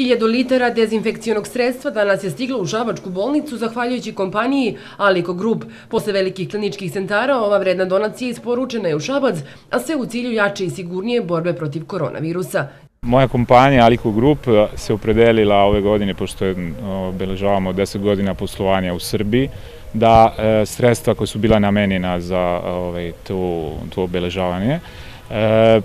Hiljadu litara dezinfekcionog sredstva danas je stiglo u Šabačku bolnicu zahvaljujući kompaniji Aliko Group. Posle velikih kliničkih centara ova vredna donacija je isporučena u Šabac, a sve u cilju jače i sigurnije borbe protiv koronavirusa. Moja kompanija Aliko Group eh, se opredelila ove godine, pošto eh, obeležavamo 10 godina poslovanja u Srbiji, da eh, sredstva koja su bila namenjena za ovaj, to obeležavanje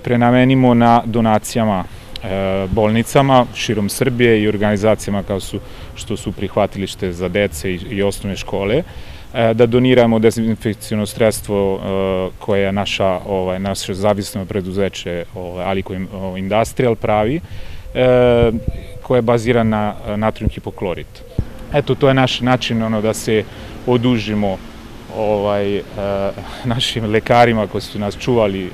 prenamenimo na donacijama E, bolnicama širom Srbije i organizacijama kao su, što su prihvatilište za dece i, i osnovne škole, e, da doniramo dezinfekcijno sredstvo e, koje je naša, ovaj, naše zavisno preduzeće ovaj, Alico ovaj, Industrial pravi, koje je bazira na natrium hipoklorit. Eto, to je naš način ono, da se odužimo ovaj, našim lekarima koji su nas čuvali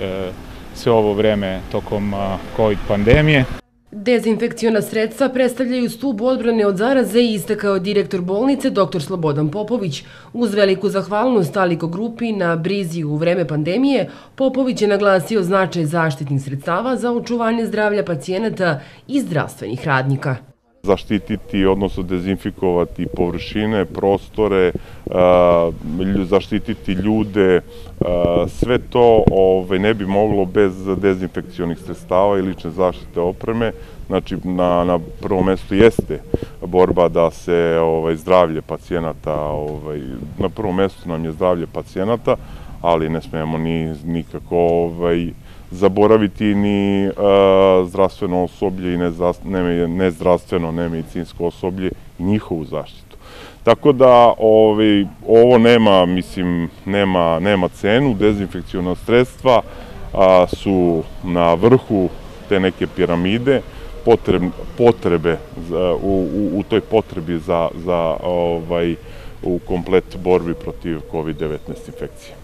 sve ovo vreme tokom COVID pandemije. Dezinfekciona sredstva predstavljaju stup odbrane od zaraze i istakao direktor bolnice dr. Slobodan Popović. Uz veliku zahvalnost Aliko grupi na brizi u vreme pandemije, Popović je naglasio značaj zaštitnih sredstava za očuvanje zdravlja pacijenata i zdravstvenih radnika zaštititi, odnosno dezinfikovati površine, prostore, zaštititi ljude, sve to ovaj, ne bi moglo bez dezinfekcionih sredstava i lične zaštite opreme. Znači, na, na prvo mesto jeste borba da se ovaj, zdravlje pacijenata, ovaj, na prvo mesto nam je zdravlje pacijenata, ali ne smemo ni nikako ovaj, zaboraviti ni uh, zdravstveno osoblje i nezdravstveno, ne nemedicinsko osoblje i njihovu zaštitu. Tako da ovaj, ovo nema, mislim, nema, nema cenu, dezinfekcijona sredstva a, su na vrhu te neke piramide, potrebe, u, u, u toj potrebi za, za ovaj, u komplet borbi protiv COVID-19 infekcije.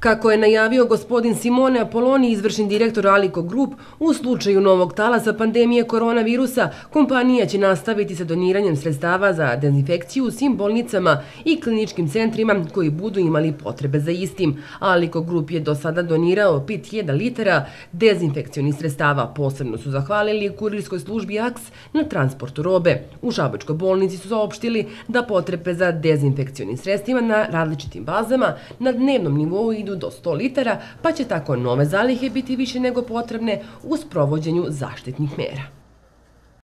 Kako je najavio gospodin Simone Apoloni, izvršni direktor Aliko Group, u slučaju novog talasa pandemije koronavirusa, kompanija će nastaviti sa doniranjem sredstava za dezinfekciju u svim bolnicama i kliničkim centrima koji budu imali potrebe za istim. Aliko Group je do sada donirao 5.000 litara dezinfekcijonih sredstava. Posebno su zahvalili kurirskoj službi AKS na transportu robe. U Šabačkoj bolnici su zaopštili da potrebe za dezinfekcijonim sredstvima na različitim bazama na dnevnom nivou idu idu do 100 litara, pa će tako nove zalihe biti više nego potrebne u sprovođenju zaštitnih mera.